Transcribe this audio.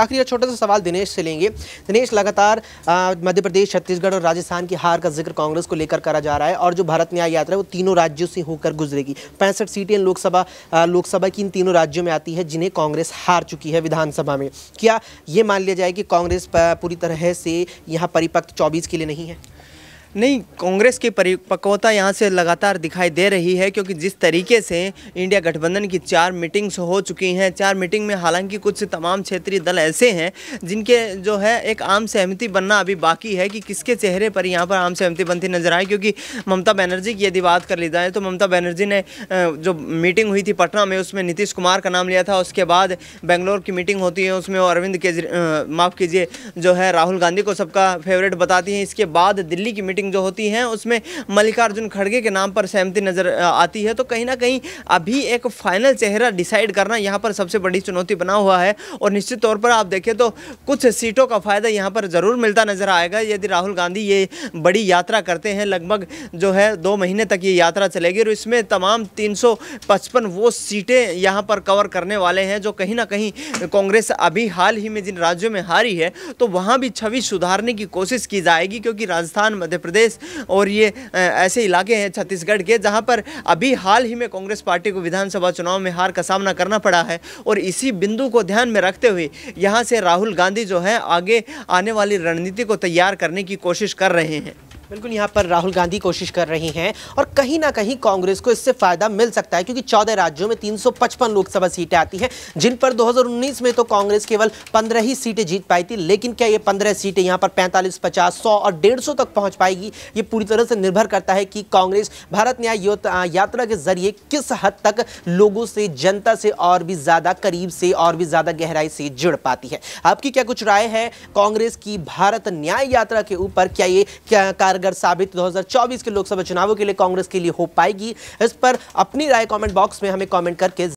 आखिरी छोटा सा सवाल दिनेश से लेंगे दिनेश लगातार मध्य प्रदेश छत्तीसगढ़ और राजस्थान की हार का जिक्र कांग्रेस को लेकर करा जा रहा है और जो भारत न्याय यात्रा है वो तीनों राज्यों से होकर गुजरेगी पैंसठ सीटें लोकसभा लोकसभा की इन तीनों राज्यों में आती है जिन्हें कांग्रेस हार चुकी है विधानसभा में क्या ये मान लिया जाए कि कांग्रेस पूरी तरह से यहाँ परिपक्व चौबीस के लिए नहीं है नहीं कांग्रेस की परिपक्वता यहाँ से लगातार दिखाई दे रही है क्योंकि जिस तरीके से इंडिया गठबंधन की चार मीटिंग्स हो चुकी हैं चार मीटिंग में हालांकि कुछ तमाम क्षेत्रीय दल ऐसे हैं जिनके जो है एक आम सहमति बनना अभी बाकी है कि किसके चेहरे पर यहाँ पर आम सहमति बनती नजर आए क्योंकि ममता बनर्जी की यदि बात कर ली जाए तो ममता बनर्जी ने जो मीटिंग हुई थी पटना में उसमें नीतीश कुमार का नाम लिया था उसके बाद बेंगलोर की मीटिंग होती है उसमें अरविंद केजरी माफ़ कीजिए जो है राहुल गांधी को सबका फेवरेट बताती हैं इसके बाद दिल्ली की मीटिंग मीटिंग जो होती है उसमें मल्लिकार्जुन खड़गे के नाम पर सहमति नज़र आती है तो कहीं ना कहीं अभी एक फाइनल चेहरा डिसाइड करना यहाँ पर सबसे बड़ी चुनौती बना हुआ है और निश्चित तौर पर आप देखें तो कुछ सीटों का फ़ायदा यहाँ पर ज़रूर मिलता नज़र आएगा यदि राहुल गांधी ये बड़ी यात्रा करते हैं लगभग जो है दो महीने तक ये यात्रा चलेगी और इसमें तमाम तीन वो सीटें यहाँ पर कवर करने वाले हैं जो कहीं ना कहीं कांग्रेस अभी हाल ही में जिन राज्यों में हारी है तो वहाँ भी छवि सुधारने की कोशिश की जाएगी क्योंकि राजस्थान मध्य प्रदेश प्रदेश और ये ऐसे इलाके हैं छत्तीसगढ़ के जहाँ पर अभी हाल ही में कांग्रेस पार्टी को विधानसभा चुनाव में हार का सामना करना पड़ा है और इसी बिंदु को ध्यान में रखते हुए यहाँ से राहुल गांधी जो है आगे आने वाली रणनीति को तैयार करने की कोशिश कर रहे हैं बिल्कुल यहाँ पर राहुल गांधी कोशिश कर रही हैं और कहीं ना कहीं कांग्रेस को इससे फायदा मिल सकता है क्योंकि 14 राज्यों में 355 लोकसभा सीटें आती हैं जिन पर 2019 में तो कांग्रेस केवल 15 ही सीटें जीत पाई थी लेकिन क्या ये 15 सीटें यहाँ पर 45, 50, 100 और 150 तक पहुँच पाएगी ये पूरी तरह से निर्भर करता है कि कांग्रेस भारत न्याय यात्रा के जरिए किस हद तक लोगों से जनता से और भी ज़्यादा करीब से और भी ज़्यादा गहराई से जुड़ पाती है आपकी क्या कुछ राय है कांग्रेस की भारत न्याय यात्रा के ऊपर क्या ये क्या कार कारगर साबित 2024 के लोकसभा चुनावों के लिए कांग्रेस के लिए हो पाएगी इस पर अपनी राय कमेंट बॉक्स में हमें कमेंट करके